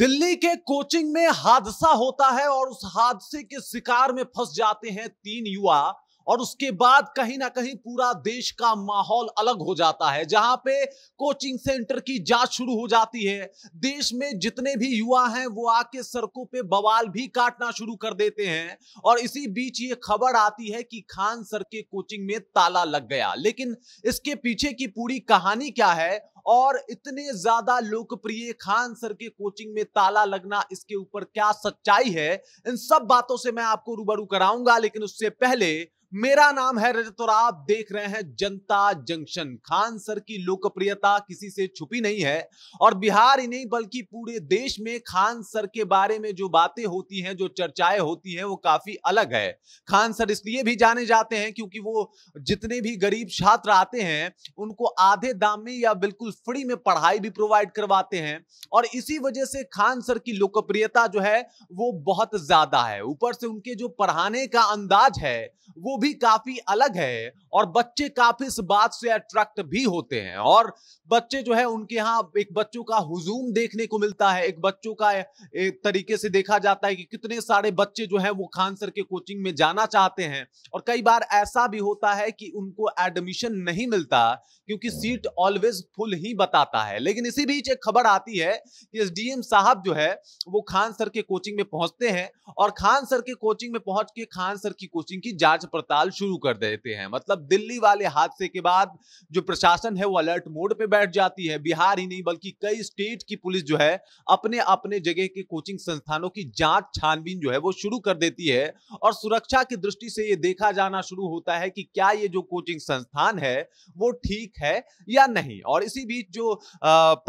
दिल्ली के कोचिंग में हादसा होता है और उस हादसे के शिकार में फंस जाते हैं तीन युवा और उसके बाद कहीं ना कहीं पूरा देश का माहौल अलग हो जाता है जहां पे कोचिंग सेंटर की जांच शुरू हो जाती है देश में जितने भी युवा हैं वो आके सड़कों पे बवाल भी काटना शुरू कर देते हैं और इसी बीच ये खबर आती है कि खान सर के कोचिंग में ताला लग गया लेकिन इसके पीछे की पूरी कहानी क्या है और इतने ज्यादा लोकप्रिय खान सर के कोचिंग में ताला लगना इसके ऊपर क्या सच्चाई है इन सब बातों से मैं आपको रूबरू कराऊंगा लेकिन उससे पहले मेरा नाम है रजत और आप देख रहे हैं जनता जंक्शन खान सर की लोकप्रियता किसी से छुपी नहीं है और बिहार ही नहीं बल्कि पूरे देश में खान सर के बारे में जो बातें होती हैं जो चर्चाएं होती हैं वो काफी अलग है खान सर इसलिए भी जाने जाते हैं क्योंकि वो जितने भी गरीब छात्र आते हैं उनको आधे दाम में या बिल्कुल फ्री में पढ़ाई भी प्रोवाइड करवाते हैं और इसी वजह से खान सर की लोकप्रियता जो है वो बहुत ज्यादा है ऊपर से उनके जो पढ़ाने का अंदाज है वो भी काफी अलग है और बच्चे काफी इस बात से अट्रैक्ट भी होते हैं और बच्चे जो है उनके यहाँ एक बच्चों का हुजूम देखने को मिलता है एक बच्चों का एक तरीके से देखा जाता है कि कितने सारे बच्चे जो है वो खान सर के कोचिंग में जाना चाहते हैं और कई बार ऐसा भी होता है कि उनको एडमिशन नहीं मिलता क्योंकि सीट ऑलवेज फुल ही बताता है लेकिन इसी बीच एक खबर आती है कि एसडीएम साहब जो है वो खान सर के कोचिंग में पहुंचते हैं और खान सर के कोचिंग में पहुंच के खान सर की कोचिंग की जांच पड़ता हड़ताल शुरू कर देते हैं मतलब दिल्ली वाले हादसे के बाद जो प्रशासन है वो अलर्ट मोड पे बैठ जाती है बिहार ही नहीं बल्कि कई स्टेट की पुलिस जो है अपने अपने जगह के कोचिंग संस्थानों की जांच छानबीन जो है वो शुरू कर देती है और सुरक्षा की दृष्टि से ये देखा जाना शुरू होता है कि क्या ये जो कोचिंग संस्थान है वो ठीक है या नहीं और इसी बीच जो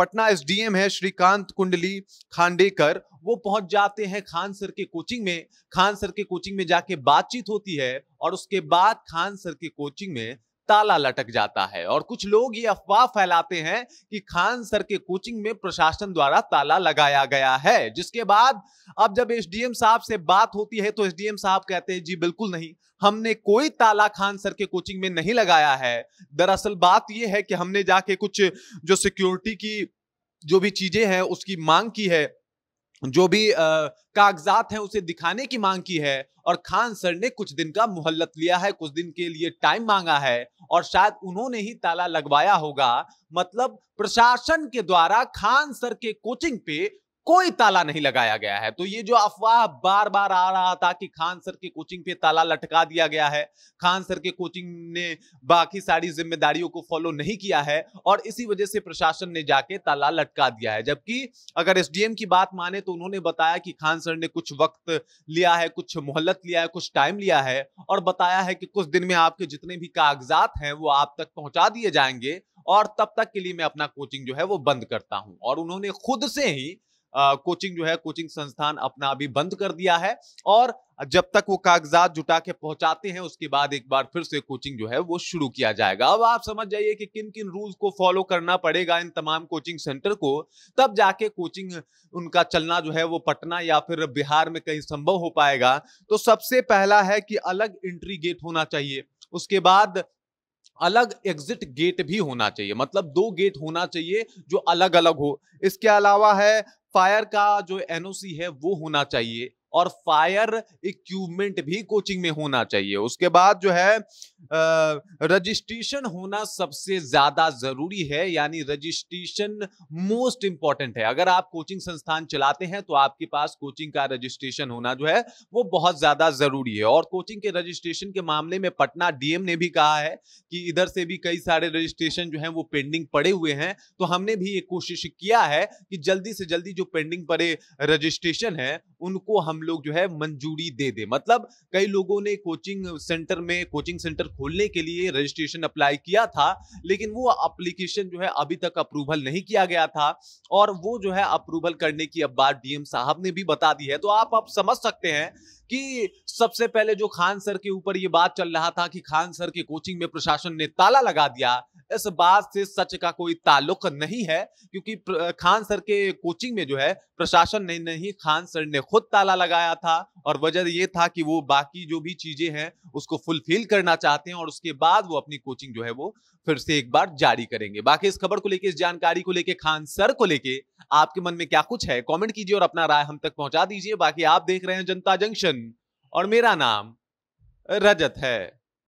पटना एस है श्रीकांत कुंडली खांडेकर वो पहुंच जाते हैं खान सर के कोचिंग में खान सर के कोचिंग में जाके बातचीत होती है और उसके बाद खान सर के कोचिंग में ताला लटक जाता है और कुछ लोग ये अफवाह फैलाते हैं कि खान सर के कोचिंग में प्रशासन द्वारा ताला लगाया गया है जिसके बाद अब जब एसडीएम साहब से बात होती है तो एसडीएम साहब कहते हैं जी बिल्कुल नहीं हमने कोई ताला खान सर के कोचिंग में नहीं लगाया है दरअसल बात यह है कि हमने जाके कुछ जो सिक्योरिटी की जो भी चीजें हैं उसकी मांग की है जो भी कागजात हैं उसे दिखाने की मांग की है और खान सर ने कुछ दिन का मोहल्लत लिया है कुछ दिन के लिए टाइम मांगा है और शायद उन्होंने ही ताला लगवाया होगा मतलब प्रशासन के द्वारा खान सर के कोचिंग पे कोई ताला नहीं लगाया गया है तो ये जो अफवाह बार बार आ रहा था कि खान सर की कोचिंग पे ताला लटका दिया गया है खान सर के कोचिंग ने बाकी सारी जिम्मेदारियों को फॉलो नहीं किया है और इसी वजह से प्रशासन ने जाके ताला लटका दिया है जबकि अगर एसडीएम की बात माने तो उन्होंने बताया कि खान सर ने कुछ वक्त लिया है कुछ मोहलत लिया है कुछ टाइम लिया है और बताया है कि कुछ दिन में आपके जितने भी कागजात हैं वो आप तक पहुंचा दिए जाएंगे और तब तक के लिए मैं अपना कोचिंग जो है वो बंद करता हूं और उन्होंने खुद से ही कोचिंग जो है कोचिंग संस्थान अपना अभी बंद कर दिया है और जब तक वो कागजात जुटा के पहुंचाते हैं उसके बाद एक बार फिर से कोचिंग जो है वो शुरू किया जाएगा अब आप समझ जाइए कि किन किन रूल्स को फॉलो करना पड़ेगा इन तमाम कोचिंग सेंटर को तब जाके कोचिंग उनका चलना जो है वो पटना या फिर बिहार में कहीं संभव हो पाएगा तो सबसे पहला है कि अलग एंट्री गेट होना चाहिए उसके बाद अलग एग्जिट गेट भी होना चाहिए मतलब दो गेट होना चाहिए जो अलग अलग हो इसके अलावा है फायर का जो एनओसी है वो होना चाहिए और फायर इक्विपमेंट भी कोचिंग में होना चाहिए उसके बाद जो है रजिस्ट्रेशन होना सबसे ज्यादा जरूरी है यानी रजिस्ट्रेशन मोस्ट इंपॉर्टेंट है अगर आप कोचिंग संस्थान चलाते हैं तो आपके पास कोचिंग का रजिस्ट्रेशन होना जो है वो बहुत ज्यादा जरूरी है और कोचिंग के रजिस्ट्रेशन के मामले में पटना डीएम ने भी कहा है कि इधर से भी कई सारे रजिस्ट्रेशन जो है वो पेंडिंग पड़े हुए हैं तो हमने भी ये कोशिश किया है कि जल्दी से जल्दी जो पेंडिंग पड़े रजिस्ट्रेशन है उनको हम लोग जो है मंजूरी दे दे मतलब कई लोगों ने कोचिंग सेंटर में कोचिंग सेंटर खोलने के लिए रजिस्ट्रेशन अप्लाई किया था लेकिन वो अप्लीकेशन जो है अभी तक अप्रूवल नहीं किया गया था और वो जो है अप्रूवल करने की अब बात डीएम साहब ने भी बता दी है तो आप आप समझ सकते हैं कि सबसे पहले जो खान सर के ऊपर ये बात चल रहा था कि खान सर के कोचिंग में प्रशासन ने ताला लगा दिया इस बात से सच का कोई ताल्लुक नहीं है क्योंकि खान सर के कोचिंग में जो है प्रशासन ने नहीं खान सर ने खुद ताला लगाया था और वजह यह था कि वो बाकी जो भी चीजें हैं उसको फुलफिल करना चाहते हैं और उसके बाद वो अपनी कोचिंग जो है वो फिर से एक बार जारी करेंगे बाकी इस खबर को लेकर इस जानकारी को लेकर खान सर को लेकर आपके मन में क्या कुछ है कॉमेंट कीजिए और अपना राय हम तक पहुंचा दीजिए बाकी आप देख रहे हैं जनता जंक्शन और मेरा नाम रजत है